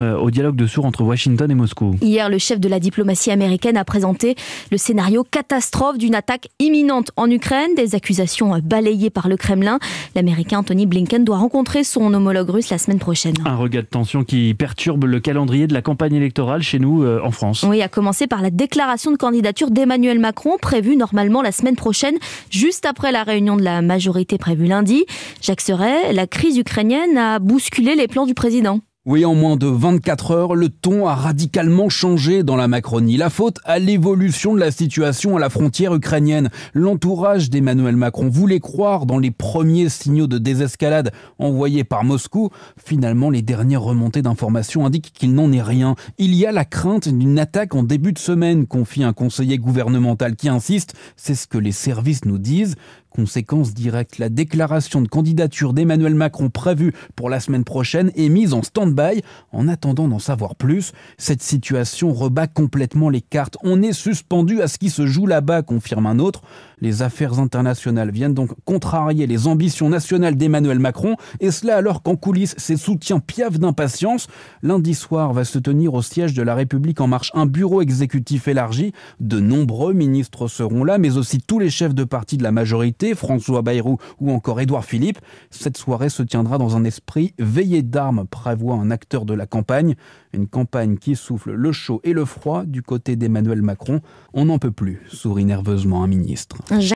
Euh, au dialogue de sourds entre Washington et Moscou. Hier, le chef de la diplomatie américaine a présenté le scénario catastrophe d'une attaque imminente en Ukraine, des accusations euh, balayées par le Kremlin. L'Américain Anthony Blinken doit rencontrer son homologue russe la semaine prochaine. Un regard de tension qui perturbe le calendrier de la campagne électorale chez nous euh, en France. Oui, à commencer par la déclaration de candidature d'Emmanuel Macron, prévue normalement la semaine prochaine, juste après la réunion de la majorité prévue lundi. Jacques Serret, la crise ukrainienne a bousculé les plans du président. Oui, en moins de 24 heures, le ton a radicalement changé dans la Macronie. La faute à l'évolution de la situation à la frontière ukrainienne. L'entourage d'Emmanuel Macron voulait croire dans les premiers signaux de désescalade envoyés par Moscou. Finalement, les dernières remontées d'informations indiquent qu'il n'en est rien. Il y a la crainte d'une attaque en début de semaine, confie un conseiller gouvernemental qui insiste. C'est ce que les services nous disent. Conséquence directe, la déclaration de candidature d'Emmanuel Macron prévue pour la semaine prochaine est mise en stand-by en attendant d'en savoir plus. Cette situation rebat complètement les cartes. On est suspendu à ce qui se joue là-bas, confirme un autre. Les affaires internationales viennent donc contrarier les ambitions nationales d'Emmanuel Macron, et cela alors qu'en coulisses, ses soutiens piavent d'impatience. Lundi soir va se tenir au siège de la République en marche un bureau exécutif élargi. De nombreux ministres seront là, mais aussi tous les chefs de parti de la majorité François Bayrou ou encore Édouard Philippe. Cette soirée se tiendra dans un esprit veillé d'armes, prévoit un acteur de la campagne. Une campagne qui souffle le chaud et le froid du côté d'Emmanuel Macron. On n'en peut plus, sourit nerveusement un ministre.